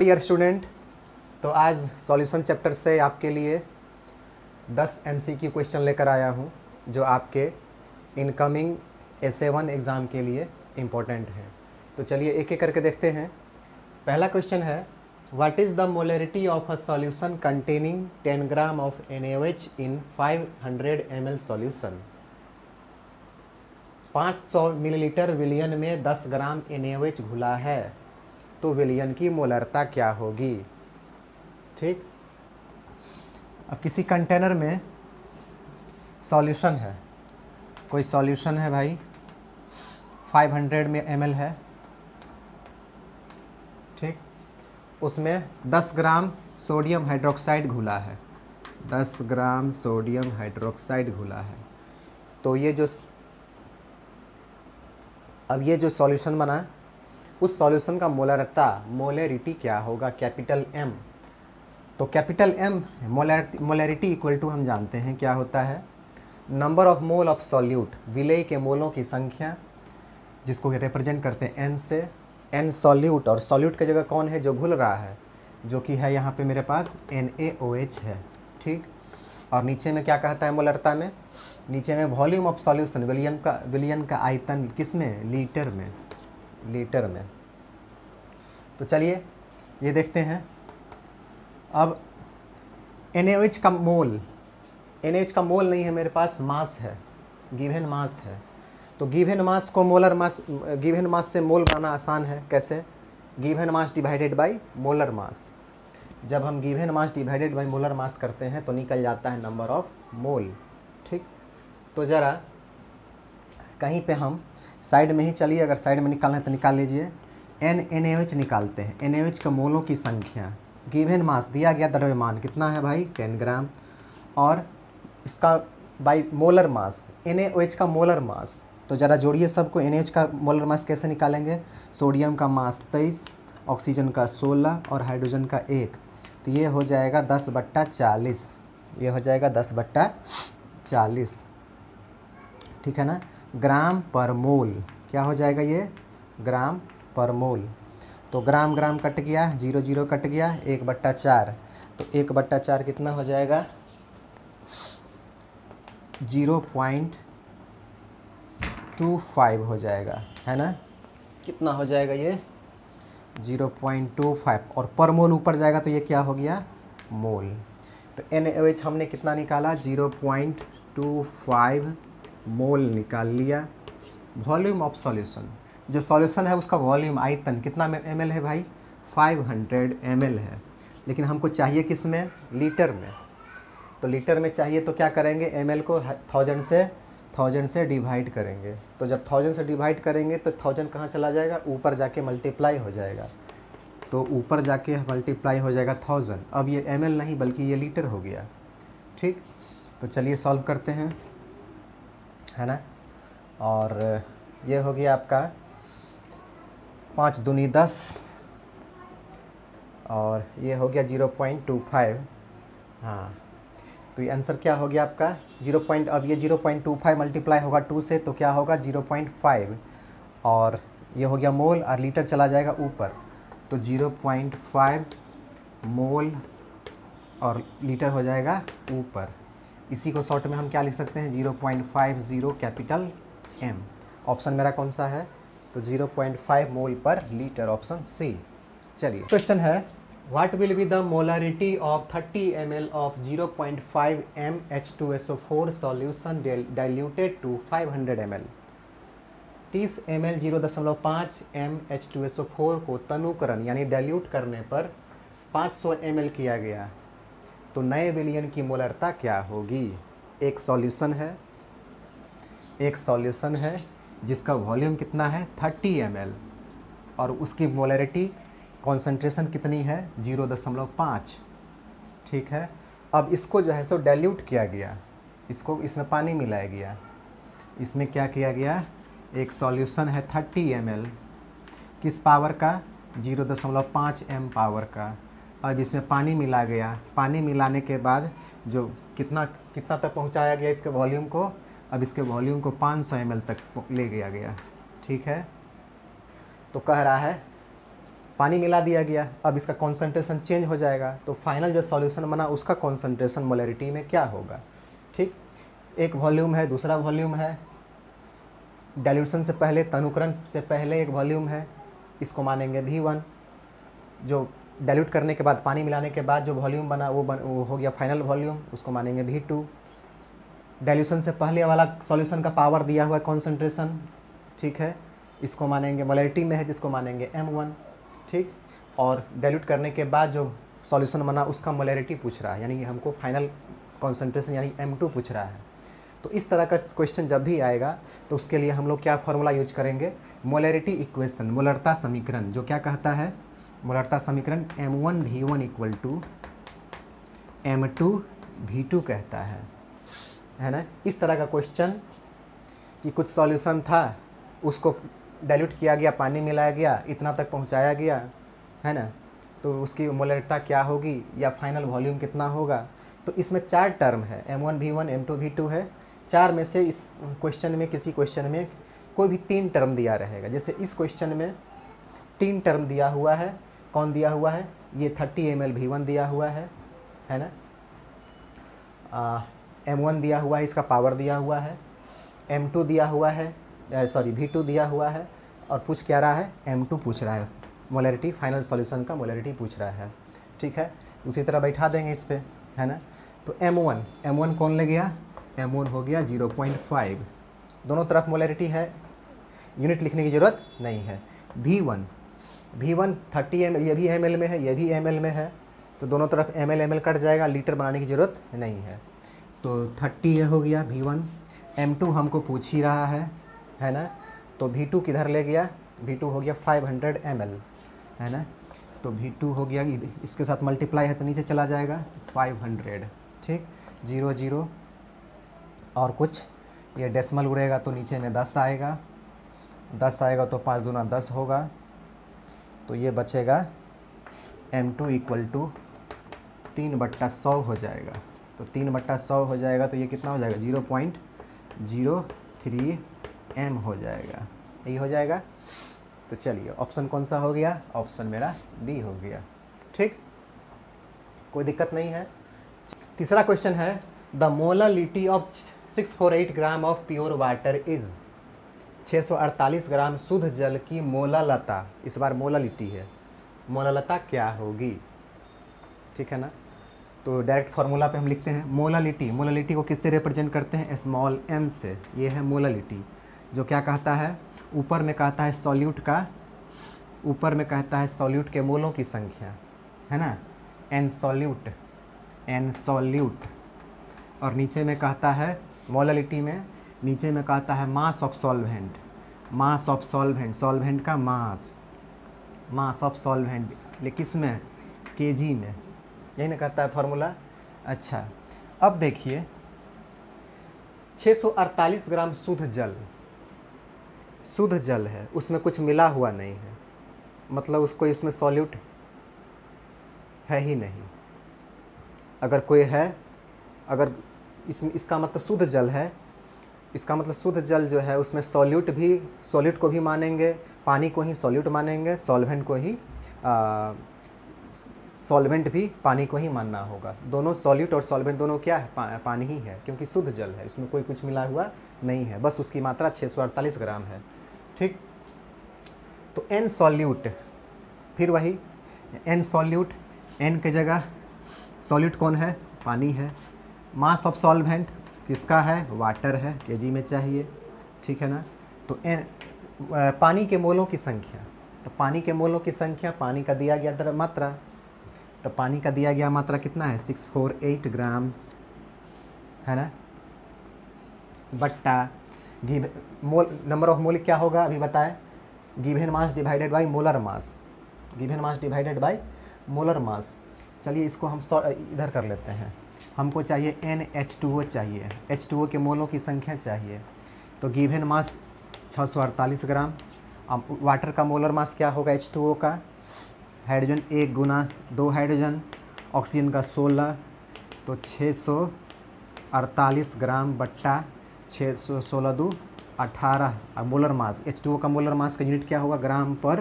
dear student तो आज solution chapter से आपके लिए 10 एम सी की क्वेश्चन लेकर आया हूँ जो आपके इनकमिंग ए वन एग्ज़ाम के लिए इम्पोर्टेंट है तो चलिए एक एक करके देखते हैं पहला क्वेश्चन है what is the molarity of a solution containing 10 gram of N in 500 hundred M L solution पाँच मिलीलीटर विलियन में 10 ग्राम एन घुला है तो विलयन की मोलरता क्या होगी ठीक अब किसी कंटेनर में सॉल्यूशन है कोई सॉल्यूशन है भाई 500 में एम है ठीक उसमें 10 ग्राम सोडियम हाइड्रोक्साइड घुला है 10 ग्राम सोडियम हाइड्रोक्साइड घुला है तो ये जो अब ये जो सॉल्यूशन बना है उस सॉल्यूशन का मोलरता मोलरिटी क्या होगा कैपिटल एम तो capital M molarity equal to हम जानते हैं क्या होता है number of mole of solute विलेय के मोलों की संख्या जिसको रिप्रेजेंट करते हैं एन से एन सॉल्यूट और सॉल्यूट की जगह कौन है जो घुल रहा है जो कि है यहाँ पे मेरे पास एन ए ओ एच है ठीक और नीचे में क्या कहता है मोलरता में नीचे में वॉल्यूम ऑफ सॉल्यूशन विलियन का विलियन का आयतन किस में लीटर में लीटर में तो चलिए ये देखते हैं अब एन का मोल एन का मोल नहीं है मेरे पास मास है गिवेन मास है तो गिवेन मास को मोलर मास गिवेन मास से मोल बनाना आसान है कैसे given mass divided by molar mass जब हम given mass divided by molar mass करते हैं तो निकल जाता है नंबर ऑफ मोल ठीक तो ज़रा कहीं पे हम साइड में ही चलिए अगर साइड में निकालना है तो निकाल लीजिए एन एन एच निकालते हैं एन एच के मोलों की संख्या गिवेन मास दिया गया द्रव्यमान कितना है भाई टेन ग्राम और इसका by molar mass N H का मोलर मास तो ज़रा जोड़िए सबको एन एच का मोलर मास कैसे निकालेंगे सोडियम का मास तेईस ऑक्सीजन का सोलह और हाइड्रोजन का एक तो ये हो जाएगा दस बट्टा चालीस ये हो जाएगा दस बट्टा चालीस ठीक है ना ग्राम पर मोल क्या हो जाएगा ये ग्राम पर मोल तो ग्राम ग्राम कट गया जीरो जीरो कट गया एक बट्टा चार तो एक बट्टा चार कितना हो जाएगा जीरो पॉइंट टू फाइव हो जाएगा है ना कितना हो जाएगा ये जीरो पॉइंट टू फाइव और पर मोल ऊपर जाएगा तो ये क्या हो गया मोल तो एन हमने कितना निकाला zero point two five mole निकाल लिया वॉल्यूम ऑफ सॉल्यूशन जो सॉल्यूशन है उसका वॉल्यूम आयतन कितना एम है भाई 500 हंड्रेड है लेकिन हमको चाहिए किस में लीटर में तो लीटर में चाहिए तो क्या करेंगे एम को थाउजेंड से थाउजेंड से डिवाइड करेंगे तो जब थाउजेंड से डिवाइड करेंगे तो थाउजेंड कहाँ चला जाएगा ऊपर जाके मल्टीप्लाई हो जाएगा तो ऊपर जाके मल्टीप्लाई हो जाएगा थाउजेंड अब ये एम नहीं बल्कि ये लीटर हो गया ठीक तो चलिए सॉल्व करते हैं है ना और ये हो गया आपका पाँच दूनी दस और ये हो गया ज़ीरो पॉइंट टू फाइव हाँ तो ये आंसर क्या हो गया आपका जीरो पॉइंट अब ये zero point two five multiply होगा टू से तो क्या होगा जीरो पॉइंट फाइव और ये हो गया मोल और लीटर चला जाएगा ऊपर तो जीरो पॉइंट फाइव मोल और लीटर हो जाएगा ऊपर इसी को शॉर्ट में हम क्या लिख सकते हैं zero point five zero capital M option मेरा कौन सा है तो जीरो पॉइंट फाइव मोल पर लीटर ऑप्शन सी चलिए क्वेश्चन है what will be the molarity of 30 M L of 0.5 point five M H two S O four solution diluted to five hundred M L तीस M L zero दशमलव पाँच M H two S O four को तनुकरण यानी dilute करने पर 500 सौ M L किया गया तो नए विलियन की मोलरता क्या होगी एक सॉल्यूशन है एक सॉल्यूशन है जिसका वॉल्यूम कितना है 30 एम और उसकी मोलरिटी कॉन्सेंट्रेशन कितनी है जीरो दशमलव पाँच ठीक है अब इसको जो है सो डाइल्यूट किया गया इसको इसमें पानी मिलाया गया इसमें क्या किया गया एक सॉल्यूशन है थर्टी एम किस पावर का जीरो दशमलव पाँच एम पावर का अब इसमें पानी मिला गया पानी मिलाने के बाद जो कितना कितना तक पहुंचाया गया इसके वॉल्यूम को अब इसके वॉल्यूम को 500 सौ तक ले गया गया ठीक है तो कह रहा है पानी मिला दिया गया अब इसका कॉन्सेंट्रेशन चेंज हो जाएगा तो फाइनल जो सॉल्यूशन बना उसका कॉन्सेंट्रेशन मोलरिटी में क्या होगा ठीक एक वॉल्यूम है दूसरा वॉल्यूम है डाइल्यूशन से पहले तनुकरण से पहले एक वॉल्यूम है इसको मानेंगे भी वन जो डाइल्यूट करने के बाद पानी मिलाने के बाद जो वॉल्यूम बना वो बन वो हो गया फाइनल वॉल्यूम उसको मानेंगे भी टू डाइल्यूशन से पहले वाला सॉल्यूशन का पावर दिया हुआ है कॉन्सेंट्रेशन ठीक है इसको मानेंगे मोलरिटी में है जिसको मानेंगे एम वन ठीक और डाइल्यूट करने के बाद जो सॉल्यूशन बना उसका मलेरिटी पूछ रहा है यानी कि हमको फाइनल कॉन्सेंट्रेशन यानी एम टू पूछ रहा है तो इस तरह का क्वेश्चन जब भी आएगा तो उसके लिए हम लोग क्या फॉर्मूला यूज करेंगे मोलेरिटी इक्वेशन मोलरता समीकरण जो क्या कहता है मोलरता समीकरण M one V one equal to M two V two कहता है है ना इस तरह का क्वेश्चन कि कुछ सॉल्यूशन था उसको डाइल्यूट किया गया पानी मिलाया गया इतना तक पहुंचाया गया है ना तो उसकी मोलरता क्या होगी या फाइनल वॉल्यूम कितना होगा तो इसमें चार टर्म है M one V one M two V two है चार में से इस क्वेश्चन में किसी क्वेश्चन में कोई भी तीन टर्म दिया रहेगा जैसे इस क्वेश्चन में तीन टर्म दिया हुआ है कौन दिया हुआ है ये thirty M L V one दिया हुआ है है ना एम वन दिया हुआ है इसका पावर दिया हुआ है एम टू दिया हुआ है सॉरी वी टू दिया हुआ है और पूछ क्या रहा है एम टू पूछ रहा है मोलरिटी फाइनल सॉल्यूशन का मोलरिटी पूछ रहा है ठीक है उसी तरह बैठा देंगे इस पर है ना तो एम वन एम वन कौन ले गया एम वन हो गया जीरो पॉइंट फाइव दोनों तरफ मोलरिटी है यूनिट लिखने की ज़रूरत नहीं है V one V one thirty M ये भी एम में है ये भी एम में है तो दोनों तरफ M L M L cut जाएगा लीटर बनाने की ज़रूरत नहीं है तो थर्टी ये हो गया वी वन एम टू हमको पूछ ही रहा है है ना तो भी टू किधर ले गया भी टू हो गया फाइव हंड्रेड एम एल है ना तो भी टू हो गया इसके साथ मल्टीप्लाई है तो नीचे चला जाएगा फाइव हंड्रेड ठीक जीरो जीरो और कुछ ये डेसमल उड़ेगा तो नीचे में दस आएगा दस आएगा तो पाँच दूना दस होगा तो ये बचेगा एम टू इक्वल टू तीन बट्टा सौ हो जाएगा तो तीन बट्टा सौ हो जाएगा तो ये कितना हो जाएगा zero point zero three M हो जाएगा यही हो जाएगा तो चलिए ऑप्शन कौन सा हो गया ऑप्शन मेरा बी हो गया ठीक कोई दिक्कत नहीं है तीसरा क्वेश्चन है the molality of six four eight gram of pure water is 648 gram शुद्ध जल की मोलालता इस बार मोला लिट्टी है मोलालता क्या होगी ठीक है ना तो डायरेक्ट फार्मूला पे हम लिखते हैं मोलालिटी मोलालिटी को किससे रिप्रेजेंट करते हैं स्मॉल एम से ये है मोलालिटी जो क्या कहता है ऊपर में कहता है सॉल्यूट का ऊपर में कहता है सॉल्यूट के मोलों की संख्या है ना एन सॉल्यूट एन सॉल्यूट और नीचे में कहता है मोलालिटी में नीचे में कहता है mass of solvent mass of solvent solvent का मास मास ऑफ सॉल्वेंट ले किस में के जी में यही ना कहता है फॉर्मूला अच्छा अब देखिए 648 ग्राम शुद्ध जल शुद्ध जल है उसमें कुछ मिला हुआ नहीं है मतलब उसको इसमें सॉल्यूट है ही नहीं अगर कोई है अगर इस इसका मतलब शुद्ध जल है इसका मतलब शुद्ध जल जो है उसमें सॉल्यूट भी सॉल्यूट को भी मानेंगे पानी को ही सॉल्यूट मानेंगे सॉल्वेंट को ही सॉल्वेंट भी पानी को ही मानना होगा दोनों सॉल्यूट और सॉल्वेंट दोनों क्या है पा, पानी ही है क्योंकि शुद्ध जल है इसमें कोई कुछ मिला हुआ नहीं है बस उसकी मात्रा अड़तालीस ग्राम है ठीक तो एन सॉल्यूट फिर वही एन सॉल्यूट एन के जगह सॉल्यूट कौन है पानी है मास ऑफ सॉल्वेंट किसका है वाटर है के में चाहिए ठीक है ना तो एन पानी के मोलों की संख्या तो पानी के मोलों की संख्या पानी का दिया गया मात्रा तो पानी का दिया गया मात्रा कितना है सिक्स फोर एट ग्राम है ना बट्टा घी मोल नंबर ऑफ मोल क्या होगा अभी बताएं given mass divided by molar mass given mass divided by molar mass चलिए इसको हम इधर कर लेते हैं हमको चाहिए एन एच टू ओ चाहिए एच टू ओ के मोलों की संख्या चाहिए तो गिवेन मास 648 ग्राम अब वाटर का मोलर मास क्या होगा एच टू ओ का हाइड्रोजन एक गुना दो हाइड्रोजन ऑक्सीजन का 16 तो 648 ग्राम बट्टा छः सौ सोलह दो अठारह अब molar mass H two O का मोलर मास का यूनिट क्या होगा ग्राम पर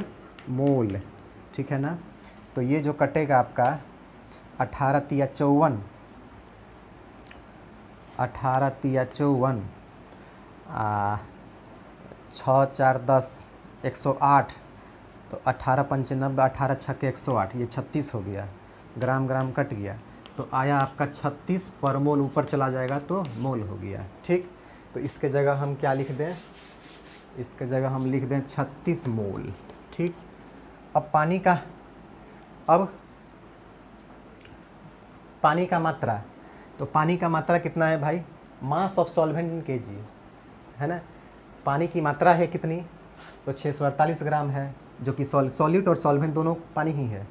मोल ठीक है ना तो ये जो कटेगा आपका अठारह तिया चौवन अठारह तिया चौवन आ छः चार दस एक सौ आठ तो अठारह पंचानबे अठारह के एक सौ आठ ये छत्तीस हो गया ग्राम ग्राम कट गया तो आया आपका छत्तीस पर मोल ऊपर चला जाएगा तो मोल हो गया ठीक तो इसके जगह हम क्या लिख दें इसके जगह हम लिख दें छत्तीस मोल ठीक अब पानी का अब पानी का मात्रा तो पानी का मात्रा कितना है भाई मास ऑफ सॉल्वेंट इन के जी है ना पानी की मात्रा है कितनी तो छः ग्राम है जो कि सॉल सॉल्यूट और सॉल्वेंट दोनों पानी ही है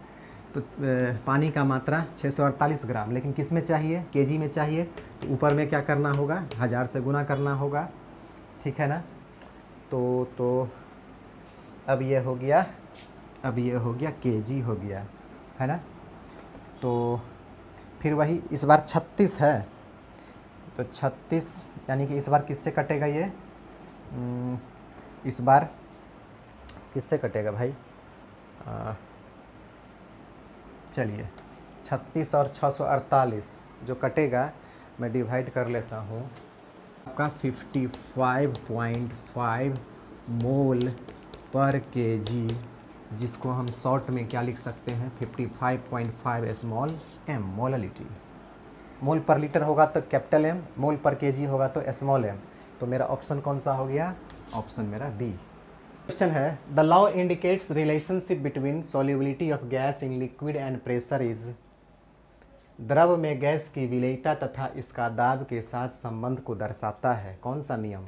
तो पानी का मात्रा 648 ग्राम लेकिन किस में चाहिए केजी में चाहिए तो ऊपर में क्या करना होगा हज़ार से गुना करना होगा ठीक है ना तो तो अब ये हो गया अब ये हो गया केजी हो गया है ना तो फिर वही इस बार छत्तीस है तो छत्तीस यानी कि इस बार किससे कटेगा ये इस बार किससे कटेगा भाई चलिए छत्तीस और छः सौ अड़तालीस जो कटेगा मैं डिवाइड कर लेता हूँ आपका fifty five point five mole पर के जी जिसको हम शॉर्ट में क्या लिख सकते हैं 55.5 स्मॉल एम मोलिटी मोल पर लीटर होगा तो कैपिटल एम मोल पर केजी होगा तो स्मॉल एम तो मेरा ऑप्शन कौन सा हो गया ऑप्शन मेरा बी क्वेश्चन है the law indicates relationship between solubility of gas in liquid and pressure is द्रव में गैस की विलयता तथा इसका दाब के साथ संबंध को दर्शाता है कौन सा नियम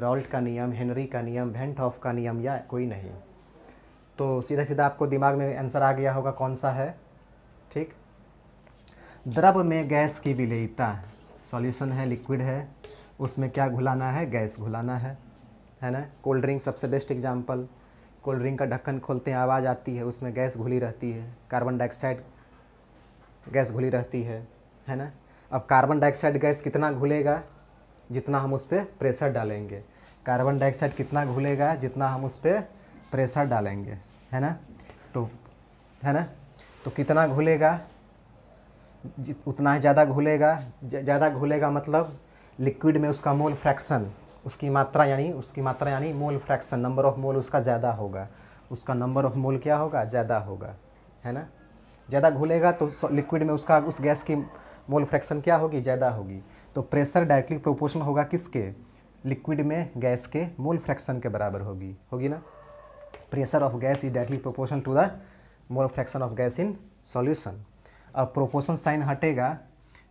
रॉल्ट का नियम हेनरी का नियम भेंट ऑफ का नियम या कोई नहीं तो सीधा सीधा आपको दिमाग में आंसर आ गया होगा कौन सा है ठीक द्रव में गैस की विलेयता सॉल्यूशन है लिक्विड है उसमें क्या घुलाना है गैस घुलाना है है ना कोल्ड ड्रिंक सबसे बेस्ट एग्जाम्पल कोल्ड ड्रिंक का ढक्कन खोलते हैं आवाज़ आती है उसमें गैस घुली रहती है कार्बन डाइऑक्साइड गैस घुली रहती है है ना अब कार्बन डाइऑक्साइड गैस कितना घुलेगा जितना हम उस पर प्रेशर डालेंगे कार्बन डाइऑक्साइड कितना घुलेगा जितना हम उस पर प्रेशर डालेंगे है ना तो है ना तो कितना घुलेगा उतना ही ज़्यादा घुलेगा ज़्यादा घुलेगा मतलब लिक्विड में उसका मोल फ्रैक्शन उसकी मात्रा यानी उसकी मात्रा यानी mole fraction number of mole उसका ज़्यादा होगा उसका नंबर ऑफ मोल क्या होगा ज़्यादा होगा है ना ज़्यादा घुलेगा तो लिक्विड में उसका उस गैस की मोल फ्रैक्शन क्या होगी ज़्यादा होगी तो प्रेशर डायरेक्टली प्रोपोर्शनल होगा किसके लिक्विड में गैस के मोल फ्रैक्शन के बराबर होगी होगी ना pressure of gas is directly proportional to the mole fraction of gas in solution अब प्रोपोर्शन साइन हटेगा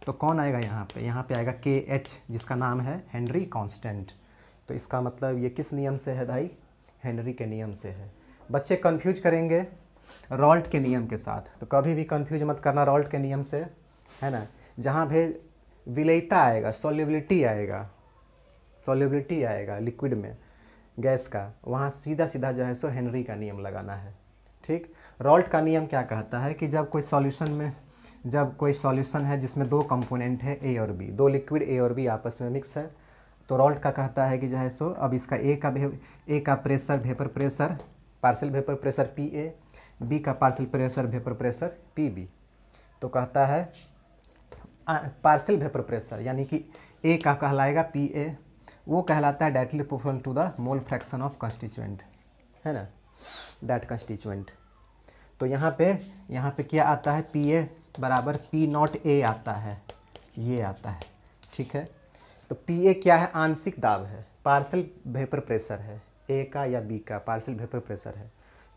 तो कौन आएगा यहाँ पे यहाँ पे आएगा के एच जिसका नाम है हेनरी कांस्टेंट तो इसका मतलब ये किस नियम से है भाई हेनरी के नियम से है बच्चे कन्फ्यूज करेंगे रॉल्ट के नियम के साथ तो कभी भी कन्फ्यूज मत करना रॉल्ट के नियम से है ना जहाँ भी विलयता आएगा सोल्यूबिलिटी आएगा सोल्यूबिलिटी आएगा लिक्विड में गैस का वहाँ सीधा सीधा जो है सो हेनरी का नियम लगाना है ठीक रॉल्ट का नियम क्या कहता है कि जब कोई सॉल्यूशन में जब कोई सॉल्यूशन है जिसमें दो कंपोनेंट है ए और बी दो लिक्विड ए और बी आपस में मिक्स है तो रॉल्ट का कहता है कि जो है सो अब इसका ए का ए का pressure vapour pressure partial vapour pressure P A B का partial pressure vapour pressure P B तो कहता है पार्सल वेपर प्रेशर यानी कि ए का कहलाएगा पी ए वो कहलाता है directly proportional to the mole fraction of constituent है ना दैट कंस्टिचुएंट तो यहाँ पे यहाँ पे क्या आता है पी ए बराबर पी नॉट ए आता है ये आता है ठीक है तो पी ए क्या है आंशिक दाब है पार्सल वेपर प्रेशर है ए का या बी का पार्सल वेपर प्रेशर है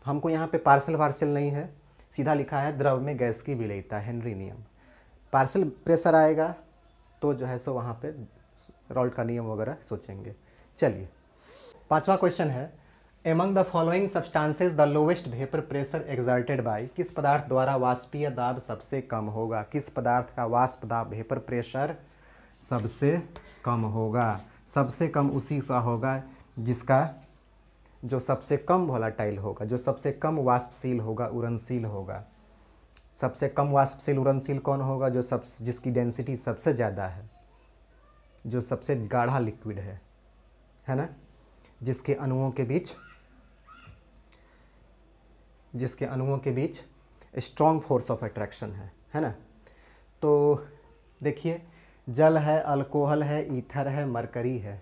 तो हमको यहाँ पे पार्सल वार्सल नहीं है सीधा लिखा है द्रव में गैस की विलयता हेनरी नियम पार्सल प्रेशर आएगा तो जो है सो वहाँ पे रॉल्ट का नियम वगैरह सोचेंगे चलिए पांचवा क्वेश्चन है among the following substances the lowest vapour pressure exerted by किस पदार्थ द्वारा वाष्पीय दाब सबसे कम होगा किस पदार्थ का वाष्प दाब भेपर प्रेशर सबसे कम होगा सबसे कम उसी का होगा जिसका जो सबसे कम वोलाटाइल होगा जो सबसे कम वाष्पशील होगा उड़नशील होगा सबसे कम वाष्पशील उरनशील कौन होगा जो सब जिसकी डेंसिटी सबसे ज़्यादा है जो सबसे गाढ़ा लिक्विड है है ना जिसके अणुओं के बीच जिसके अणुओं के बीच स्ट्रॉन्ग फोर्स ऑफ अट्रैक्शन है है ना तो देखिए जल है अल्कोहल है ईथर है मरकरी है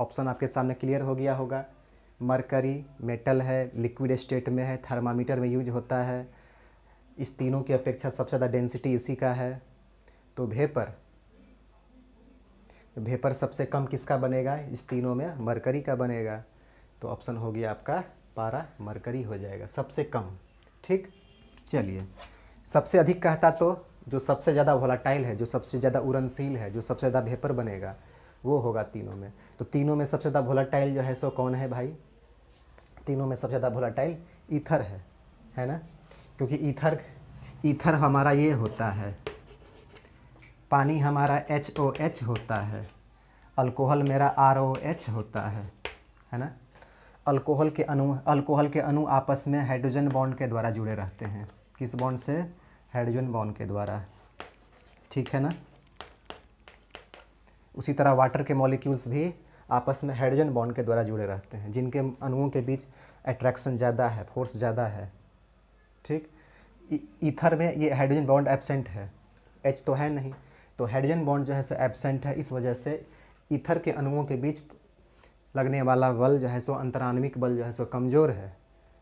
ऑप्शन आपके सामने क्लियर हो गया होगा मरकरी मेटल है लिक्विड स्टेट में है थर्मामीटर में यूज होता है इस तीनों की अपेक्षा सबसे ज़्यादा डेंसिटी इसी का है तो भेपर वेपर सबसे कम किसका बनेगा इस तीनों में मरकरी का बनेगा तो ऑप्शन हो गया आपका पारा मरकरी हो जाएगा सबसे कम ठीक चलिए सबसे अधिक कहता तो जो सबसे ज़्यादा वोलाटाइल है जो सबसे ज़्यादा उड़नशील है जो सबसे ज़्यादा भेपर बनेगा वो होगा तीनों में तो तीनों में सबसे ज़्यादा वोलाटाइल जो है सो कौन है भाई तीनों में सबसे ज़्यादा वोलाटाइल ईथर है है ना क्योंकि ईथर ईथर हमारा ये होता है पानी हमारा एच ओ एच होता है अल्कोहल मेरा आर ओ एच होता है है ना अल्कोहल के अणु अल्कोहल के अणु आपस में हाइड्रोजन बॉन्ड के द्वारा जुड़े रहते हैं किस बॉन्ड से हाइड्रोजन बॉन्ड के द्वारा ठीक है ना उसी तरह वाटर के मॉलिक्यूल्स भी आपस में हाइड्रोजन बॉन्ड के द्वारा जुड़े रहते हैं जिनके अणुओं के बीच अट्रैक्शन ज़्यादा है फोर्स ज़्यादा है ठीक ईथर में ये हाइड्रोजन बॉन्ड एबसेंट है एच तो है नहीं तो हाइड्रोजन बॉन्ड जो है सो एबसेंट है इस वजह से ईथर के अणुओं के बीच लगने वाला बल जो है सो अंतरान्विक बल जो है सो कमज़ोर है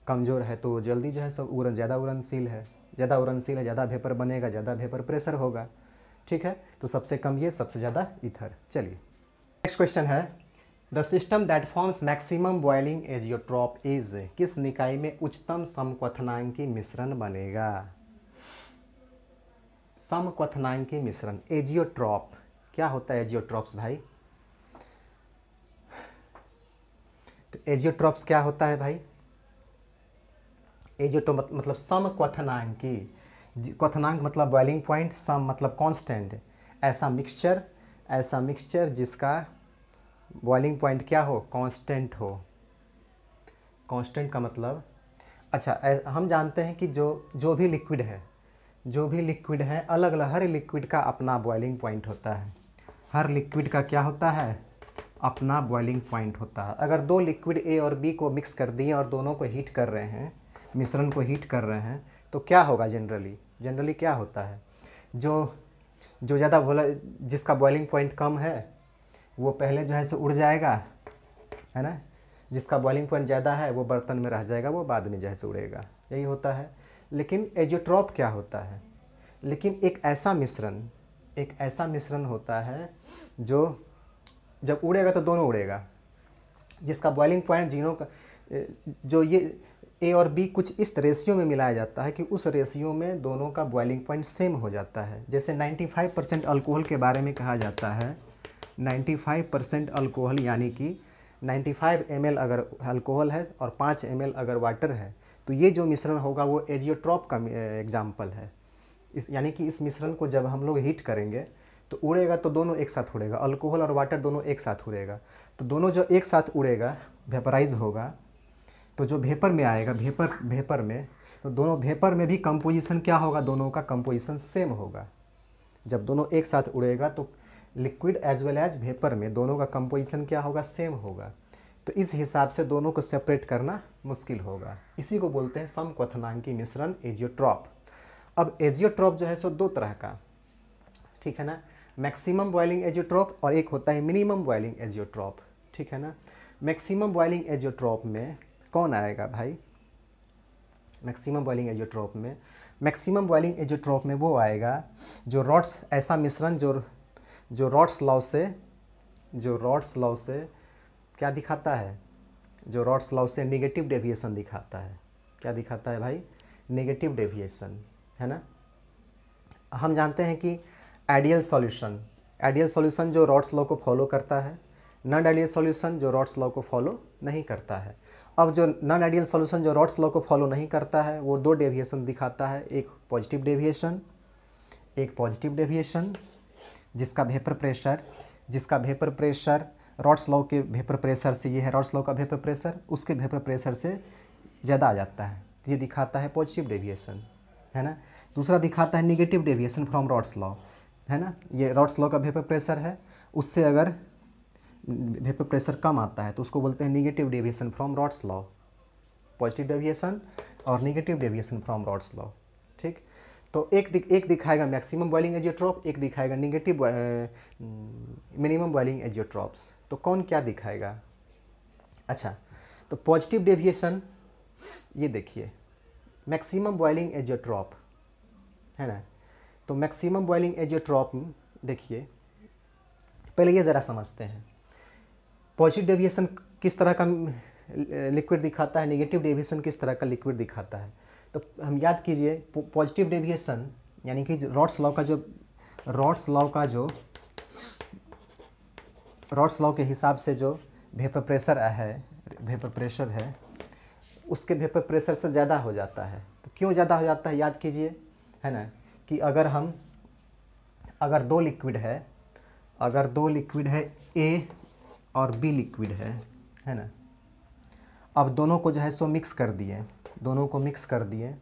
कमज़ोर है तो जल्दी जो है सो उड़न ज़्यादा उड़नशील है ज़्यादा उड़नशील है ज़्यादा भेपर बनेगा ज़्यादा भेपर प्रेशर होगा ठीक है तो सबसे कम ये सबसे ज़्यादा इथर चलिए नेक्स्ट क्वेश्चन है the system that forms maximum boiling azeotrope is किस निकाय में उच्चतम की मिश्रण बनेगा समक्वथनांक के मिश्रण एजियोट्रॉप क्या होता है एजियोट्रॉप्स भाई तो एजियोट्रॉप्स क्या होता है भाई एजियोट्रॉप मतलब की क्वनांग मतलब बॉइलिंग पॉइंट सम मतलब कांस्टेंट ऐसा मिक्सचर ऐसा मिक्सचर जिसका बॉइलिंग पॉइंट क्या हो कांस्टेंट हो कांस्टेंट का मतलब अच्छा हम जानते हैं कि जो जो भी लिक्विड है जो भी लिक्विड है अलग अलग हर लिक्विड का अपना बॉइलिंग पॉइंट होता है हर लिक्विड का क्या होता है अपना बॉइलिंग पॉइंट होता है अगर दो लिक्विड ए और बी को मिक्स कर दिए और दोनों को हीट कर रहे हैं मिश्रण को हीट कर रहे हैं तो क्या होगा जनरली जनरली क्या होता है जो जो ज़्यादा जिसका बॉइलिंग पॉइंट कम है वो पहले जो है सो उड़ जाएगा है ना जिसका बॉइलिंग पॉइंट ज़्यादा है वो बर्तन में रह जाएगा वो बाद में जो है सो उड़ेगा यही होता है लेकिन एजोट्रॉप क्या होता है लेकिन एक ऐसा मिश्रण एक ऐसा मिश्रण होता है जो जब उड़ेगा तो दोनों उड़ेगा जिसका बॉइलिंग पॉइंट जिनों का जो ये ए और बी कुछ इस रेशियो में मिलाया जाता है कि उस रेशियो में दोनों का बॉइलिंग पॉइंट सेम हो जाता है जैसे 95 परसेंट अल्कोहल के बारे में कहा जाता है 95 परसेंट अल्कोहल यानी कि 95 एम अगर अल्कोहल है और 5 एम अगर वाटर है तो ये जो मिश्रण होगा वो एजियोट्रॉप का एग्जाम्पल है इस यानी कि इस मिश्रण को जब हम लोग हीट करेंगे तो उड़ेगा तो दोनों एक साथ उड़ेगा अल्कोहल और वाटर दोनों एक साथ उड़ेगा तो दोनों जो एक साथ उड़ेगा वेपराइज होगा तो जो भेपर में आएगा भेपर भेपर में तो दोनों भेपर में भी कंपोजिशन क्या होगा दोनों का कंपोजिशन सेम होगा जब दोनों एक साथ उड़ेगा तो liquid as well as vapour में दोनों का कंपोजिशन क्या होगा सेम होगा तो इस हिसाब से दोनों को सेपरेट करना मुश्किल होगा इसी को बोलते हैं समक्वथनांकी मिश्रण एजियोट्रॉप अब एजियोट्रॉप जो है सो दो तरह का ठीक है ना मैक्सिमम बॉइलिंग एजियोट्रॉप और एक होता है मिनिमम बॉइलिंग एजियोट्रॉप ठीक है ना मैक्सिमम बॉइलिंग एजियोट्रॉप में कौन आएगा भाई मैक्सिमम बॉइलिंग एजियोट्रॉप में मैक्सिमम बॉइलिंग एजियोट्रॉप में वो आएगा जो रॉड्स ऐसा मिश्रण जो जो रॉड्स लॉ से जो रॉड्स लॉ से क्या दिखाता है जो रॉड्स लॉ से नेगेटिव डेविएशन दिखाता है क्या दिखाता है भाई नेगेटिव डेविएशन है ना हम जानते हैं कि आइडियल सॉल्यूशन आइडियल सॉल्यूशन जो रॉड्स लॉ को फॉलो करता है नॉन आइडियल सॉल्यूशन जो रॉड्स लॉ को फॉलो नहीं करता है अब जो नॉन आइडियल सॉल्यूशन जो रॉड्स लॉ को फॉलो नहीं करता है वो दो डेविएशन दिखाता है एक पॉजिटिव डेविएशन एक पॉजिटिव डेविएशन जिसका वेपर प्रेशर जिसका वेपर प्रेशर रॉड्स लॉ के भेपर प्रेशर से ये है रॉड्स लॉ का भेपर प्रेशर उसके भेपर प्रेशर से ज़्यादा आ जाता है तो ये दिखाता है पॉजिटिव डेविएशन है ना दूसरा दिखाता है negative deviation from Raoult's law है ना ये रॉड्स लॉ का भेपर प्रेशर है उससे अगर भेपर प्रेशर कम आता है तो उसको बोलते हैं negative deviation from Raoult's law positive deviation और negative deviation from Raoult's law ठीक तो एक दि, एक दिखाएगा मैक्सिमम बॉइलिंग एजियोट्रॉप एक दिखाएगा निगेटिव मिनिमम बॉइलिंग एजियोट्रॉप्स तो कौन क्या दिखाएगा अच्छा तो पॉजिटिव डेविएशन ये देखिए मैक्सिमम बॉइलिंग ट्रॉप है ना तो मैक्सिमम बॉइलिंग ट्रॉप देखिए पहले ये ज़रा समझते हैं पॉजिटिव डेविएशन किस तरह का लिक्विड दिखाता है नेगेटिव डेविएशन किस तरह का लिक्विड दिखाता है तो हम याद कीजिए पॉजिटिव डेविएशन यानी कि रॉड्स लॉ का जो रॉड्स लॉ का जो रॉड्स लॉ के हिसाब से जो भेपर प्रेशर है भेपर प्रेशर है उसके वेपर प्रेशर से ज़्यादा हो जाता है तो क्यों ज़्यादा हो जाता है याद कीजिए है ना कि अगर हम अगर दो लिक्विड है अगर दो लिक्विड है ए और बी लिक्विड है है ना अब दोनों को जो है सो मिक्स कर दिए दोनों को मिक्स कर दिए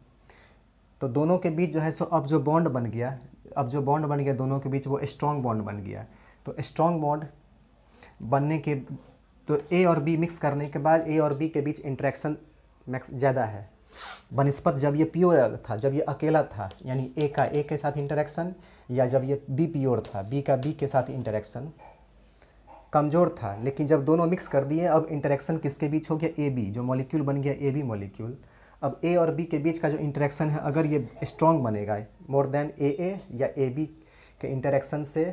तो दोनों के बीच जो है सो अब जो बॉन्ड बन गया अब जो बॉन्ड बन गया दोनों के बीच वो स्ट्रॉन्ग बॉन्ड बन गया तो स्ट्रॉन्ग बॉन्ड बनने के तो ए और बी मिक्स करने के बाद ए और बी के बीच इंट्रैक्शन मैक्स ज़्यादा है बनस्पत जब ये प्योर था जब ये अकेला था यानी ए का ए के साथ इंटरेक्शन या जब ये बी प्योर था बी का बी के साथ इंटरेक्शन कमज़ोर था लेकिन जब दोनों मिक्स कर दिए अब इंटरेक्शन किसके बीच हो गया ए बी जो मॉलिक्यूल बन गया ए बी मॉलिक्यूल अब ए और बी के बीच का जो इंटरेक्शन है अगर ये स्ट्रॉन्ग बनेगा मोर देन ए ए या ए बी के इंटरेक्शन से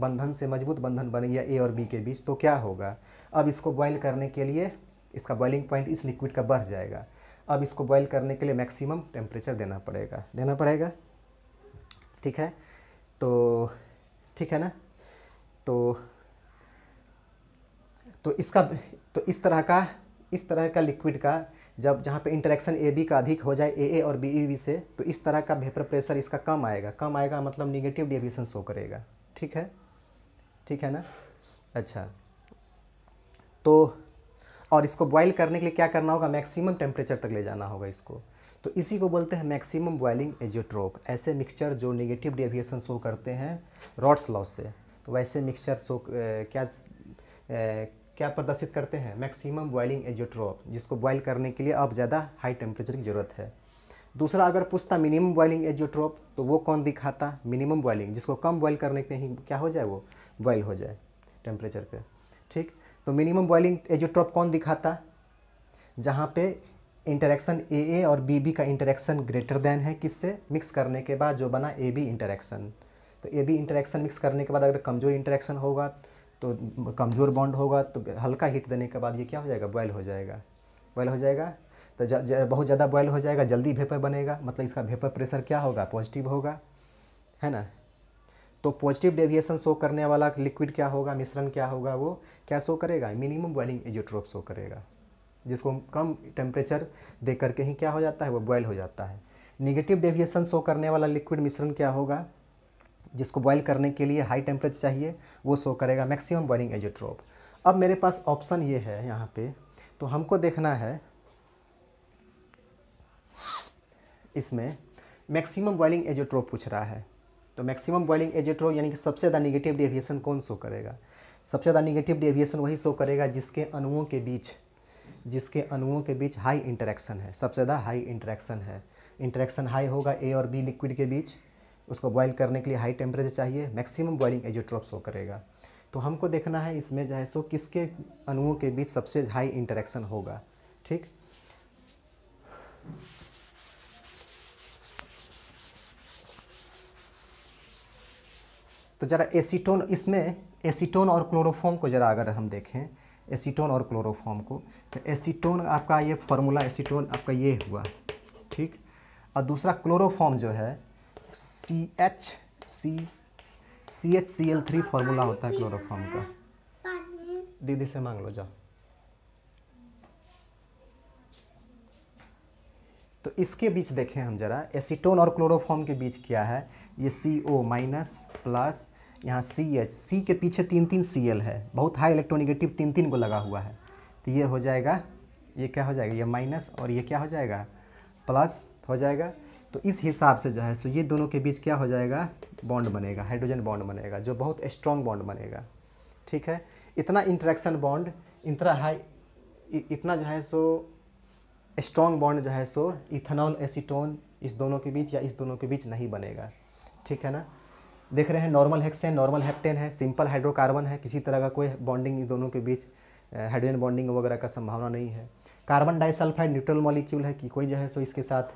बंधन से मजबूत बंधन बन गया ए और बी के बीच तो क्या होगा अब इसको बॉयल करने के लिए इसका बॉइलिंग पॉइंट इस लिक्विड का बढ़ जाएगा अब इसको बॉयल करने के लिए मैक्सिमम टेम्परेचर देना पड़ेगा देना पड़ेगा ठीक है तो ठीक है ना तो तो इसका तो इस तरह का इस तरह का लिक्विड का जब जहाँ पे इंटरेक्शन ए बी का अधिक हो जाए ए ए और बी ई बी से तो इस तरह का वेपर प्रेशर इसका कम आएगा कम आएगा मतलब निगेटिव डेविएशन शो करेगा ठीक है ठीक है ना अच्छा तो और इसको बॉयल करने के लिए क्या करना होगा मैक्सिमम टेम्परेचर तक ले जाना होगा इसको तो इसी को बोलते हैं मैक्सिमम बॉइलिंग एजोट्रोप ऐसे मिक्सचर जो नेगेटिव डेविएशन शो करते हैं रॉड्स लॉस से तो वैसे मिक्सचर शो क्या क्या प्रदर्शित करते हैं मैक्सिमम बॉइलिंग एजोट्रोप जिसको बॉयल करने के लिए अब ज़्यादा हाई टेम्परेचर की ज़रूरत है दूसरा अगर पूछता मिनिमम बॉइलिंग एजियोट्रोप तो वो कौन दिखाता मिनिमम बॉइलिंग जिसको कम बॉयल करने पे ही क्या हो जाए वो बॉयल हो जाए टेम्परेचर पे ठीक तो मिनिमम बॉइलिंग एजियोट्रोप कौन दिखाता जहाँ पे इंटरेक्शन ए ए और बी बी का इंटरेक्शन ग्रेटर देन है किससे मिक्स करने के बाद जो बना ए बी इंटरेक्शन तो ए बी इंटरेक्शन मिक्स करने के बाद अगर कमज़ोर इंटरेक्शन होगा तो कमज़ोर बॉन्ड होगा तो हल्का हीट देने के बाद ये क्या हो जाएगा बॉयल हो जाएगा बॉयल हो जाएगा तो ज, ज, बहुत ज़्यादा बॉयल हो जाएगा जल्दी भेपर बनेगा मतलब इसका भेपर प्रेशर क्या होगा पॉजिटिव होगा है ना तो पॉजिटिव डेविएशन शो करने वाला लिक्विड क्या होगा मिश्रण क्या होगा वो क्या शो करेगा मिनिमम बॉइलिंग एजोट्रोप शो करेगा जिसको कम टेम्परेचर दे करके ही क्या हो जाता है वो बॉयल हो जाता है निगेटिव डेविएशन शो करने वाला लिक्विड मिश्रण क्या होगा जिसको बॉयल करने के लिए हाई टेम्परेचर चाहिए वो शो करेगा मैक्सिमम बॉइलिंग एजोट्रोप अब मेरे पास ऑप्शन ये है यहाँ पे तो हमको देखना है इसमें मैक्सिमम बॉइलिंग एजोट्रोप पूछ रहा है तो मैक्सिमम बॉइलिंग एजोट्रोप यानी कि सबसे ज़्यादा निगेटिव डेविएशन कौन शो करेगा सबसे ज़्यादा निगेटिव डेविएशन वही शो करेगा जिसके अणुओं के बीच जिसके अणुओं के बीच हाई इंटरेक्शन है सबसे ज़्यादा हाई इंटरेक्शन है इंटरेक्शन हाई होगा ए और बी लिक्विड के बीच उसको बॉयल करने के लिए हाई टेम्परेचर चाहिए मैक्सिमम बॉइलिंग एजोट्रोप शो करेगा तो हमको देखना है इसमें जो है सो किसके अणुओं के बीच सबसे हाई इंटरेक्शन होगा ठीक तो ज़रा एसीटोन इसमें एसीटोन और क्लोरोफॉर्म को ज़रा अगर हम देखें एसीटोन और क्लोरोफॉर्म को तो एसीटोन आपका ये फार्मूला एसीटोन आपका ये हुआ ठीक और दूसरा क्लोरोफॉर्म जो है C H C C H C L three formula होता है क्लोरोफॉर्म का दीदी से मांग लो जाओ तो इसके बीच देखें हम जरा एसीटोन और क्लोरोफॉर्म के बीच क्या है ये सी ओ माइनस प्लस यहाँ सी एच सी के पीछे तीन तीन सी एल है बहुत हाई इलेक्ट्रोनिगेटिव तीन तीन को लगा हुआ है तो ये हो जाएगा ये क्या हो जाएगा ये माइनस और ये क्या हो जाएगा प्लस हो जाएगा तो इस हिसाब से जो है सो ये दोनों के बीच क्या हो जाएगा बॉन्ड बनेगा हाइड्रोजन बॉन्ड बनेगा जो बहुत स्ट्रॉन्ग बॉन्ड बनेगा ठीक है इतना इंट्रैक्शन बॉन्ड इतना हाई इतना जो है सो स्ट्रॉन्ग बॉन्ड जो है सो इथेनॉल एसीटोन इस दोनों के बीच या इस दोनों के बीच नहीं बनेगा ठीक है ना देख रहे हैं नॉर्मल हेक्सेन नॉर्मल हेप्टेन है सिंपल हाइड्रोकार्बन है किसी तरह का कोई बॉन्डिंग इन दोनों के बीच हाइड्रोजन बॉन्डिंग वगैरह का संभावना नहीं है कार्बन डाइसल्फाइड न्यूट्रल मॉलिक्यूल है कि कोई जो है सो इसके साथ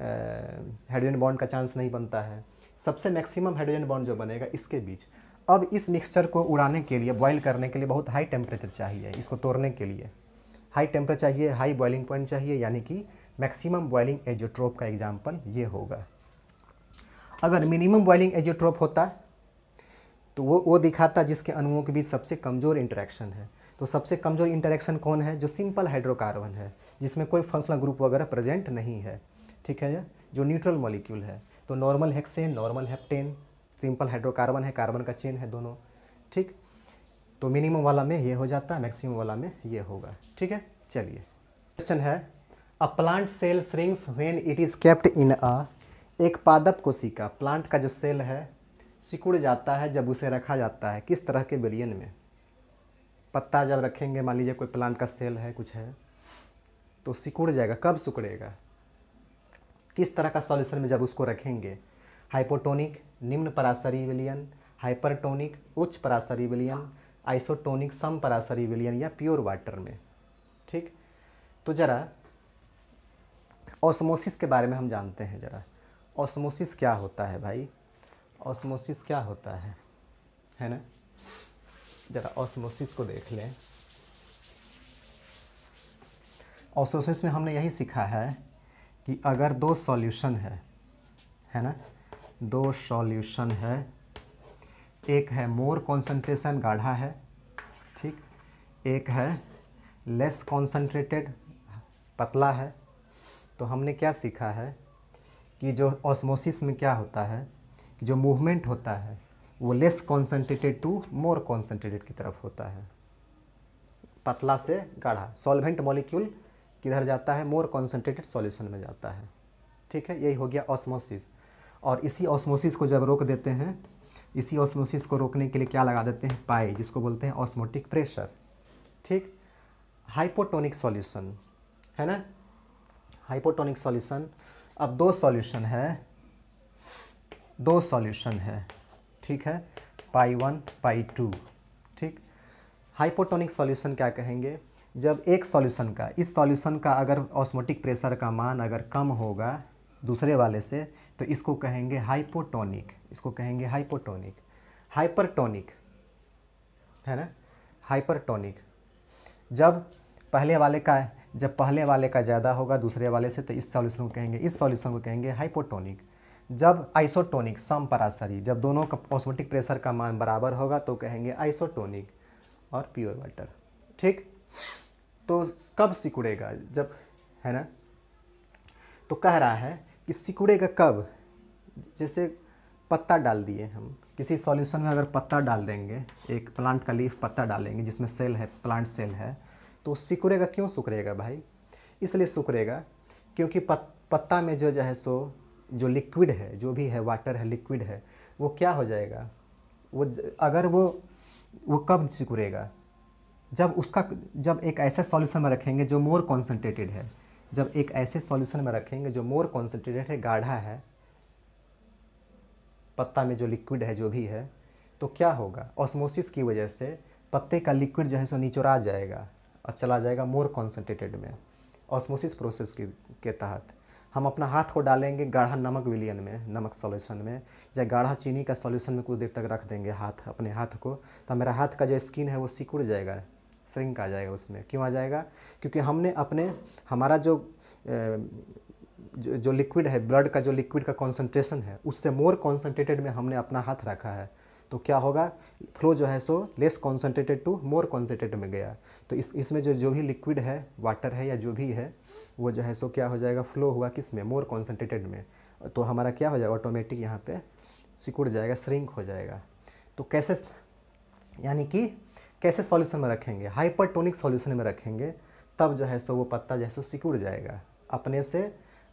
हाइड्रोजन बॉन्ड का चांस नहीं बनता है सबसे मैक्सिमम हाइड्रोजन बॉन्ड जो बनेगा इसके बीच अब इस मिक्सचर को उड़ाने के लिए बॉयल करने के लिए बहुत हाई टेम्परेचर चाहिए इसको तोड़ने के लिए हाई टेम्परेचर चाहिए हाई बॉइलिंग पॉइंट चाहिए यानी कि मैक्सिमम बॉइलिंग एजोट्रोप का एग्जाम्पल ये होगा अगर मिनिमम बॉइलिंग एजोट्रोप होता तो वो वो दिखाता जिसके अणुओं के बीच सबसे कमज़ोर इंटरेक्शन है तो सबसे कमज़ोर इंटरेक्शन कौन है जो सिंपल हाइड्रोकार्बन है जिसमें कोई फंक्शनल ग्रुप वगैरह प्रेजेंट नहीं है ठीक है जो न्यूट्रल मॉलिक्यूल है तो normal hexane normal heptane simple hydrocarbon है कार्बन का चेन है दोनों ठीक तो मिनिमम वाला में ये हो जाता है मैक्सिमम वाला में ये होगा ठीक है चलिए क्वेश्चन है a plant cell shrinks when it is kept in a एक पादप कोशिका प्लांट का जो सेल है सिकुड़ जाता है जब उसे रखा जाता है किस तरह के बिलियन में पत्ता जब रखेंगे मान लीजिए कोई प्लांट का सेल है कुछ है तो सिकुड़ जाएगा कब सिकुड़ेगा किस तरह का सॉल्यूशन में जब उसको रखेंगे हाइपोटोनिक निम्न परासरी विलियन हाइपरटोनिक उच्च परासरी विलियन आइसोटोनिक सम परासरी विलियन या प्योर वाटर में ठीक तो ज़रा ऑस्मोसिस के बारे में हम जानते हैं ज़रा ऑस्मोसिस क्या होता है भाई ऑस्मोसिस क्या होता है है ना ज़रा ऑस्मोसिस को देख लें ऑस्मोसिस में हमने यही सीखा है कि अगर दो सॉल्यूशन है है ना दो सॉल्यूशन है एक है मोर कॉन्सेंट्रेशन गाढ़ा है ठीक एक है लेस कॉन्सेंट्रेटेड पतला है तो हमने क्या सीखा है कि जो ऑस्मोसिस में क्या होता है कि जो मूवमेंट होता है वो less concentrated to more concentrated की तरफ होता है पतला से गाढ़ा सॉल्वेंट मॉलिक्यूल किधर जाता है मोर कॉन्सेंट्रेटेड सॉल्यूशन में जाता है ठीक है यही हो गया ऑस्मोसिस और इसी ऑस्मोसिस को जब रोक देते हैं इसी ऑस्मोसिस को रोकने के लिए क्या लगा देते हैं पाई जिसको बोलते हैं ऑस्मोटिक प्रेशर ठीक हाइपोटोनिक सॉल्यूशन है ना हाइपोटोनिक सॉल्यूशन अब दो सॉल्यूशन है दो सॉल्यूशन है ठीक है पाई वन पाई टू ठीक हाइपोटोनिक सॉल्यूशन क्या कहेंगे जब एक सॉल्यूशन का इस सॉल्यूशन का अगर ऑस्मोटिक प्रेशर का मान अगर कम होगा दूसरे वाले से तो इसको कहेंगे हाइपोटोनिक इसको कहेंगे हाइपोटोनिक हाइपरटोनिक है ना हाइपरटोनिक जब पहले वाले का जब पहले वाले का ज़्यादा होगा दूसरे वाले से तो इस सॉल्यूशन को कहेंगे इस सॉल्यूशन को कहेंगे हाइपोटोनिक जब आइसोटोनिक सम परासरी जब दोनों का ऑस्मोटिक प्रेशर का मान बराबर होगा तो कहेंगे आइसोटोनिक और प्योर वाटर ठीक तो कब सिकुड़ेगा जब है ना तो कह रहा है कि सिकुड़ेगा कब जैसे पत्ता डाल दिए हम किसी सॉल्यूशन में अगर पत्ता डाल देंगे एक प्लांट का लीफ पत्ता डालेंगे जिसमें सेल है प्लांट सेल है तो सिकुड़ेगा क्यों सुखरेगा भाई इसलिए सुखरेगा क्योंकि पत, पत्ता में जो जो है सो जो लिक्विड है जो भी है वाटर है लिक्विड है वो क्या हो जाएगा वो अगर वो वो कब सिकुड़ेगा जब उसका जब एक ऐसा सॉल्यूशन में रखेंगे जो मोर कॉन्सेंट्रेटेड है जब एक ऐसे सॉल्यूशन में रखेंगे जो मोर कॉन्सेंट्रेटेड है गाढ़ा है पत्ता में जो लिक्विड है जो भी है तो क्या होगा ऑस्मोसिस की वजह से पत्ते का लिक्विड जो है सो निचोरा जाएगा और चला जाएगा मोर कॉन्सेंट्रेटेड में ऑस्मोसिस प्रोसेस के के तहत हम अपना हाथ को डालेंगे गाढ़ा नमक विलियन में नमक सॉल्यूशन में या गाढ़ा चीनी का सॉल्यूशन में कुछ देर तक रख देंगे हाथ अपने हाथ को तो मेरा हाथ का जो स्किन है वो सिकुड़ जाएगा श्रिंक आ जाएगा उसमें क्यों आ जाएगा क्योंकि हमने अपने हमारा जो जो, जो लिक्विड है ब्लड का जो लिक्विड का कॉन्सेंट्रेशन है उससे मोर कॉन्सेंट्रेटेड में हमने अपना हाथ रखा है तो क्या होगा फ्लो जो है so less concentrated to more concentrated में गया तो इस इसमें जो जो भी लिक्विड है वाटर है या जो भी है वो जो है सो क्या हो जाएगा फ्लो हुआ किस में मोर कॉन्सेंट्रेटेड में तो हमारा क्या हो जाएगा ऑटोमेटिक यहाँ पे सिकुड़ जाएगा श्रिंक हो जाएगा तो कैसे यानी कि कैसे सॉल्यूशन में रखेंगे हाइपरटोनिक सॉल्यूशन में रखेंगे तब जो है सो वो पत्ता जो है सो सिकुड़ जाएगा अपने से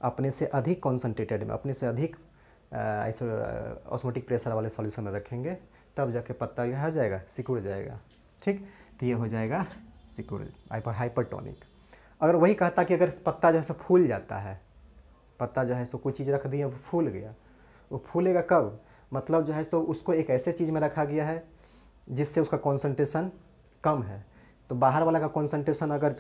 अपने से अधिक कॉन्सनट्रेटेड में अपने से अधिक ऐसे ऑस्मोटिक प्रेशर वाले सॉल्यूशन में रखेंगे तब जाके पत्ता यह हो जाएगा सिकुड़ जाएगा ठीक तो ये हो जाएगा सिकुड़ हाइपर हाइपरटोनिक अगर वही कहता कि अगर पत्ता जो है सो फूल जाता है पत्ता जो है सो कोई चीज़ रख दिए वो फूल गया वो फूलेगा कब मतलब जो है सो उसको एक ऐसे चीज़ में रखा गया है जिससे उसका कॉन्सनट्रेशन कम है तो बाहर वाला का कॉन्सनट्रेशन अगर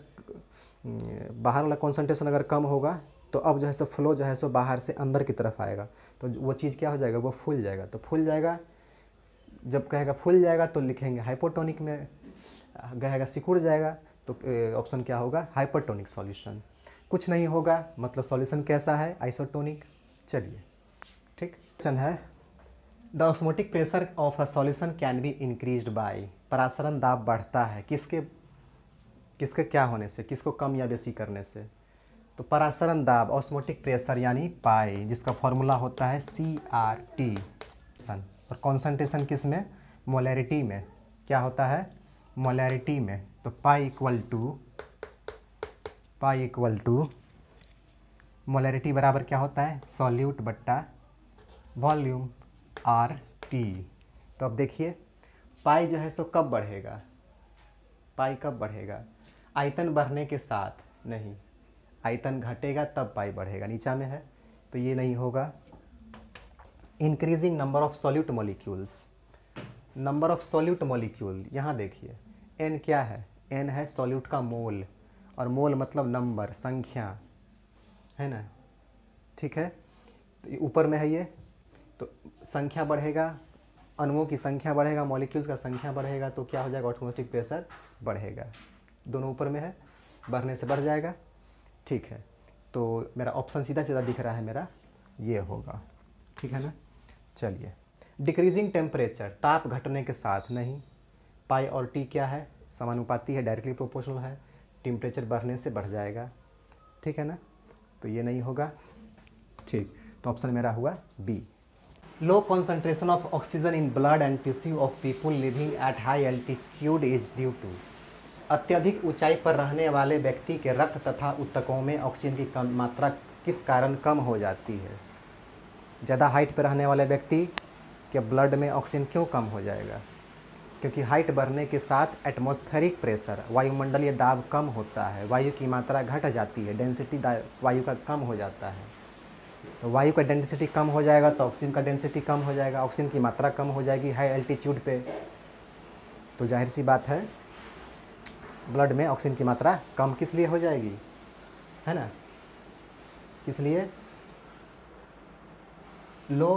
हम्म, बाहर वाला कॉन्सनट्रेशन अगर कम होगा तो अब जो है सो फ्लो जो है सो बाहर से अंदर की तरफ आएगा तो वो चीज़ क्या हो जाएगा वो फूल जाएगा तो फूल जाएगा जब कहेगा फूल जाएगा तो लिखेंगे हाइपोटोनिक में कहेगा सिकुड़ जाएगा तो ऑप्शन क्या होगा हाइपरटोनिक सॉल्यूशन कुछ नहीं होगा मतलब सॉल्यूशन कैसा है आइसोटोनिक चलिए ठीक क्वेश्चन है the osmotic pressure of a solution can be increased by परासरण दाब बढ़ता है किसके किसके क्या होने से किसको कम या बेसी करने से तो परासरण दाब ऑस्मोटिक प्रेशर यानी पाई जिसका फॉर्मूला होता है सी आर टी और कॉन्सेंट्रेशन किस में मोलैरिटी में क्या होता है मोलैरिटी में तो pi equal to pi equal to molarity बराबर क्या होता है सॉल्यूट बट्टा वॉल्यूम आर टी तो अब देखिए पाई जो है सो कब बढ़ेगा पाई कब बढ़ेगा आयतन बढ़ने के साथ नहीं आयतन घटेगा तब पाई बढ़ेगा नीचा में है तो ये नहीं होगा increasing number of solute molecules number of solute molecule यहाँ देखिए एन क्या है एन है सॉल्यूट का मोल और मोल मतलब नंबर संख्या है ना ठीक है तो ऊपर में है ये तो संख्या बढ़ेगा अणुओं की संख्या बढ़ेगा मॉलिक्यूल्स का संख्या बढ़ेगा तो क्या हो जाएगा ऑटोमेटिक प्रेशर बढ़ेगा दोनों ऊपर में है बढ़ने से बढ़ जाएगा ठीक है तो मेरा ऑप्शन सीधा सीधा दिख रहा है मेरा ये होगा ठीक है ना चलिए डिक्रीजिंग टेम्परेचर ताप घटने के साथ नहीं पाई और टी क्या है समानुपाती है डायरेक्टली प्रोपोर्शनल है टेम्परेचर बढ़ने से बढ़ जाएगा ठीक है ना तो ये नहीं होगा ठीक तो ऑप्शन मेरा हुआ B low concentration of oxygen in blood and tissue of people living at high altitude is due to अत्यधिक ऊंचाई पर रहने वाले व्यक्ति के रक्त तथा उत्तकों में ऑक्सीजन की कम मात्रा किस कारण कम हो जाती है ज़्यादा हाइट पर रहने वाले व्यक्ति के ब्लड में ऑक्सीजन क्यों कम हो जाएगा क्योंकि हाइट बढ़ने के साथ एटमॉस्फेरिक प्रेशर वायुमंडलीय दाब कम होता है वायु की मात्रा घट जाती है डेंसिटी वायु का कम हो जाता है तो वायु का डेंसिटी कम हो जाएगा तो ऑक्सीजन का डेंसिटी कम हो जाएगा ऑक्सीजन की मात्रा कम हो जाएगी हाई एल्टीट्यूड पे तो जाहिर सी बात है ब्लड में ऑक्सीजन की मात्रा कम किस लिए हो जाएगी है ना किस लिए लो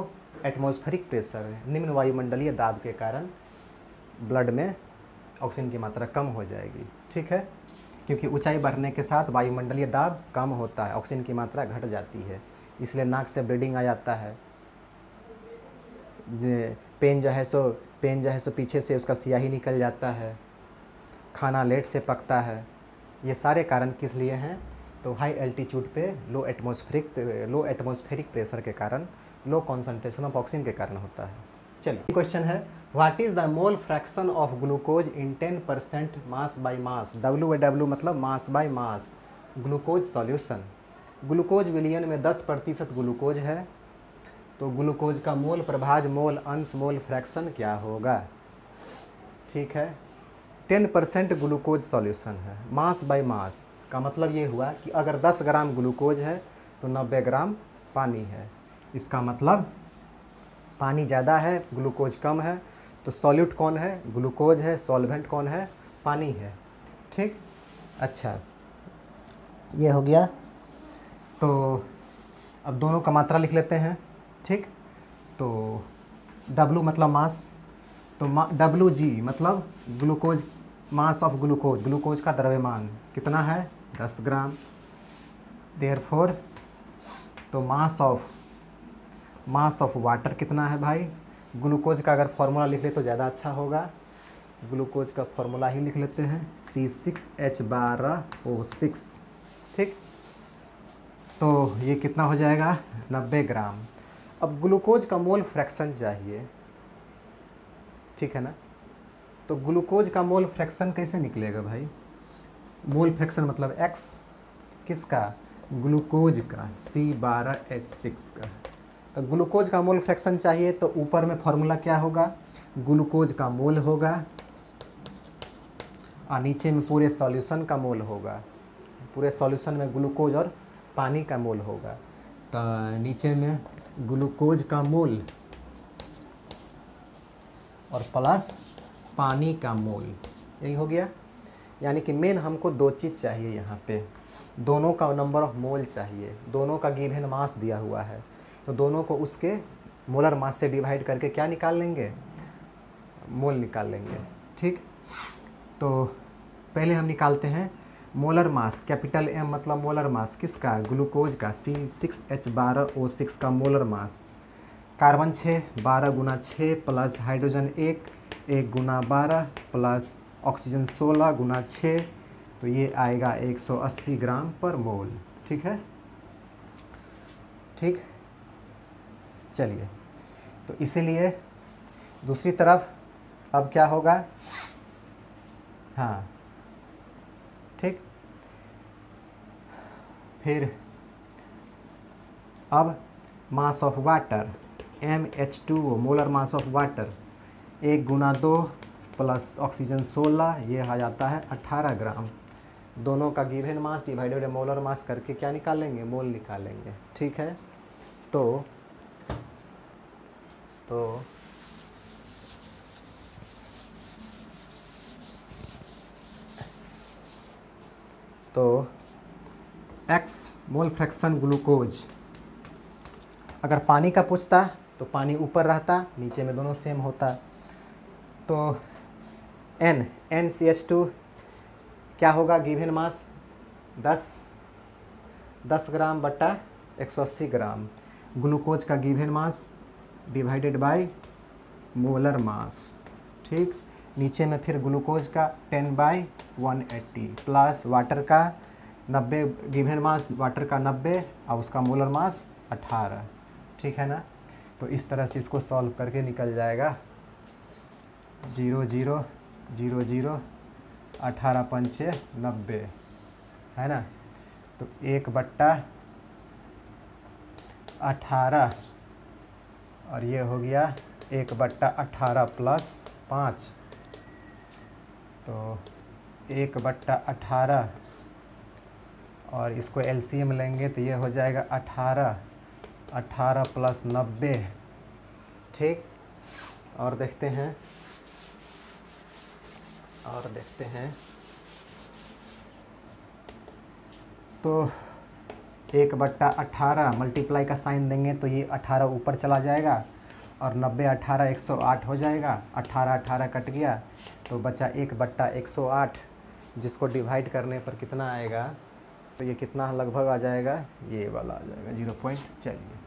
एटमोस्फेरिक प्रेशर निम्न वायुमंडलीय दाब के कारण ब्लड में ऑक्सीजन की मात्रा कम हो जाएगी ठीक है क्योंकि ऊंचाई बढ़ने के साथ वायुमंडलीय दाब कम होता है ऑक्सीजन की मात्रा घट जाती है इसलिए नाक से ब्लीडिंग आ जाता है पेन जो है सो पेन जो है सो पीछे से उसका स्याही निकल जाता है खाना लेट से पकता है ये सारे कारण किस लिए हैं तो हाई एल्टीट्यूड पे low atmospheric low atmospheric pressure के कारण लो कॉन्सेंट्रेशन ऑफ ऑक्सीजन के कारण होता है चलिए क्वेश्चन है what is the mole fraction of glucose in ten percent mass by mass W by W मतलब mass by mass glucose solution glucose विलियन में 10 प्रतिशत ग्लूकोज है तो ग्लूकोज का मोल प्रभाज मोल अंश मोल फ्रैक्शन क्या होगा ठीक है 10 परसेंट ग्लूकोज सॉल्यूशन है मास बाय मास का मतलब ये हुआ कि अगर 10 ग्राम ग्लूकोज है तो 90 ग्राम पानी है इसका मतलब पानी ज़्यादा है ग्लूकोज कम है तो सॉल्यूट कौन है ग्लूकोज है सॉल्वेंट कौन है पानी है ठीक अच्छा ये हो गया तो अब दोनों का मात्रा लिख लेते हैं ठीक तो W मतलब मास तो डब्लू जी मतलब glucose mass of glucose glucose का द्रव्यमान कितना है 10 ग्राम देयर फोर तो mass of mass of water कितना है भाई ग्लूकोज का अगर फार्मूला लिख ले तो ज़्यादा अच्छा होगा ग्लूकोज का फार्मूला ही लिख लेते हैं सी सिक्स एच बारह ओ सिक्स ठीक तो ये कितना हो जाएगा 90 ग्राम अब ग्लूकोज का मोल फ्रैक्शन चाहिए ठीक है ना तो ग्लूकोज का मोल फ्रैक्शन कैसे निकलेगा भाई मोल फ्रैक्शन मतलब एक्स किसका ग्लूकोज का सी बारह एच सिक्स का तो ग्लूकोज का मोल फ्रैक्शन चाहिए तो ऊपर में फॉर्मूला क्या होगा ग्लूकोज का मोल होगा और नीचे में पूरे सॉल्यूशन का मोल होगा पूरे सॉल्यूशन में ग्लूकोज और पानी का मोल होगा तो नीचे में ग्लूकोज का मोल और प्लस पानी का मोल यही हो गया यानी कि मेन हमको दो चीज़ चाहिए यहाँ पे दोनों का नंबर ऑफ मोल चाहिए दोनों का गिवन मास दिया हुआ है तो दोनों को उसके मोलर मास से डिवाइड करके क्या निकाल लेंगे मोल निकाल लेंगे ठीक तो पहले हम निकालते हैं मोलर मास कैपिटल एम मतलब मोलर मास किसका ग्लूकोज का सी सिक्स एच बारह ओ सिक्स का मोलर मास कार्बन छः बारह गुना छः प्लस हाइड्रोजन एक एक गुना बारह प्लस ऑक्सीजन सोलह गुना छः तो ये आएगा एक सौ अस्सी ग्राम पर मोल ठीक है ठीक चलिए तो इसीलिए दूसरी तरफ अब क्या होगा हाँ फिर अब mass of water M H two वो मोलर मास ऑफ वाटर एक गुना दो प्लस ऑक्सीजन सोलह ये आ जाता है अट्ठारह ग्राम दोनों का given mass divided molar mass करके क्या निकालेंगे मोल निकालेंगे ठीक है तो तो तो एक्स मोल फ्रैक्शन ग्लूकोज अगर पानी का पूछता तो पानी ऊपर रहता नीचे में दोनों सेम होता तो N N C H two क्या होगा गिवन मास दस दस ग्राम बट्टा एक सौ अस्सी ग्राम ग्लूकोज का given mass divided by molar mass ठीक नीचे में फिर ग्लूकोज का ten by one eighty plus water का नब्बे गिभेन मास वाटर का नब्बे और उसका मोलर मास अठारह ठीक है ना तो इस तरह से इसको सॉल्व करके निकल जाएगा जीरो जीरो जीरो जीरो अठारह पंचे नब्बे है ना तो एक बट्टा अठारह और ये हो गया एक बट्टा अठारह प्लस पाँच तो एक बट्टा अठारह और इसको एल लेंगे तो ये हो जाएगा अठारह अठारह प्लस नब्बे ठीक और देखते हैं और देखते हैं तो एक बट्टा अट्ठारह मल्टीप्लाई का साइन देंगे तो ये अट्ठारह ऊपर चला जाएगा और नब्बे अट्ठारह एक सौ आठ हो जाएगा अट्ठारह अट्ठारह कट गया तो बचा एक बट्टा एक सौ आठ जिसको डिवाइड करने पर कितना आएगा तो ये कितना लगभग आ जाएगा ये वाला आ जाएगा जीरो पॉइंट चलिए